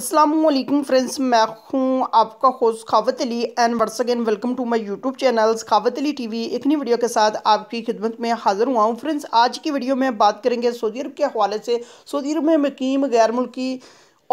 Aslam friends मैं हूँ आपका host Khawat Ali and once again welcome to my YouTube channels Khawat Ali TV एक नई वीडियो के साथ आपकी खिदमत में हाज़िर हुआ हूँ फ्रेंड्स आज की वीडियो में बात करेंगे सऊदी अरब के हवाले से सऊदी अरब में मकीम गैर मुल्की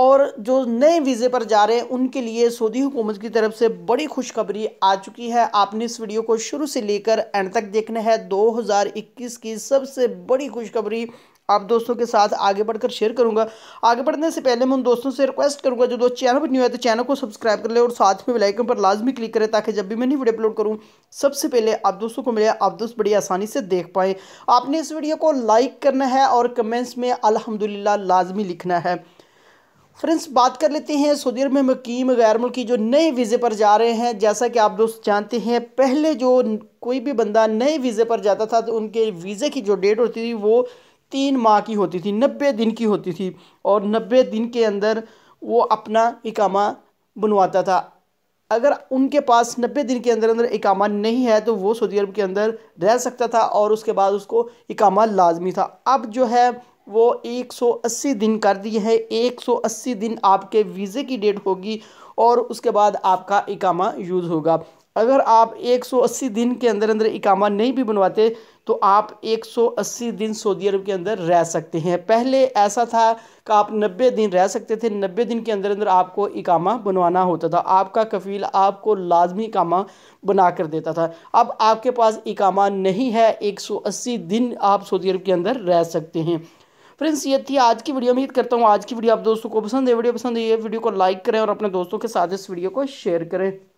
और जो नए वीज़े पर जा रहे हैं उनके लिए सऊदी हुकूमत की तरफ से बड़ी खुशखबरी आ चुकी है आपने इस वीडियो को शुरू से लेकर एंड तक देखना है 2021 की सबसे बड़ी खुशखबरी आप दोस्तों के साथ आगे बढ़कर शेयर करूंगा आगे बढ़ने से पहले मैं उन दोस्तों से रिक्वेस्ट करूंगा जो दोस्त चैनल पर न्यू है तो चैनल को सब्सक्राइब कर ले और साथ में बेलाइकन पर लाजमी क्लिक करें ताकि जब भी मैं वीडियो अपलोड करूँ सबसे पहले आप दोस्तों को मिले आप दोस्त बड़ी आसानी से देख पाएँ आपने इस वीडियो को लाइक करना है और कमेंट्स में अलहमदिल्ला लाजमी लिखना है फ्रेंड्स बात कर लेते हैं सऊदी अरब में मकीम गैर मुल्की जो नए वीज़े पर जा रहे हैं जैसा कि आप दोस्त जानते हैं पहले जो कोई भी बंदा नए वीज़े पर जाता था तो उनके वीज़े की जो डेट होती थी वो तीन माह की होती थी नब्बे दिन की होती थी और नब्बे दिन के अंदर वो अपना इकामा बनवाता था अगर उनके पास नब्बे दिन के अंदर अंदर इकामा नहीं है तो वो सऊदी अरब के अंदर रह सकता था और उसके बाद उसको इकामा लाजमी था अब जो है वो 180 दिन कर दिए हैं 180 दिन आपके वीज़े की डेट होगी और उसके बाद आपका इकामा यूज़ होगा अगर आप 180 दिन के अंदर अंदर इकामा नहीं भी बनवाते तो आप 180 दिन सऊदी अरब के अंदर रह सकते हैं पहले ऐसा था कि आप 90 दिन रह सकते थे 90 दिन के अंदर अंदर आपको इकामा बनवाना होता था आपका कफ़ील आपको लाजमी इकामा बना कर देता था अब आपके पास इकामा नहीं है 180 दिन आप सऊदी अरब के अंदर रह सकते हैं फ्रेंड्स ये थी आज की वीडियो उम्मीद करता हूँ आज की वीडियो आप दोस्तों को पसंद है वीडियो पसंद है ये वीडियो को लाइक करें और अपने दोस्तों के साथ इस वीडियो को शेयर करें